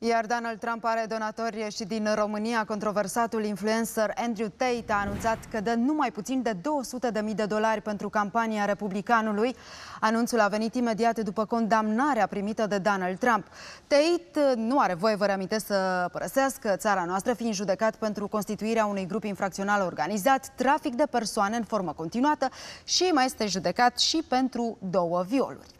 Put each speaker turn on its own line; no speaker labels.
Iar Donald Trump are donatori și din România. Controversatul influencer Andrew Tate a anunțat că dă numai puțin de 200.000 de dolari pentru campania republicanului. Anunțul a venit imediat după condamnarea primită de Donald Trump. Tate nu are voie, vă reamintesc, să părăsească țara noastră, fiind judecat pentru constituirea unui grup infracțional organizat, trafic de persoane în formă continuată și mai este judecat și pentru două violuri.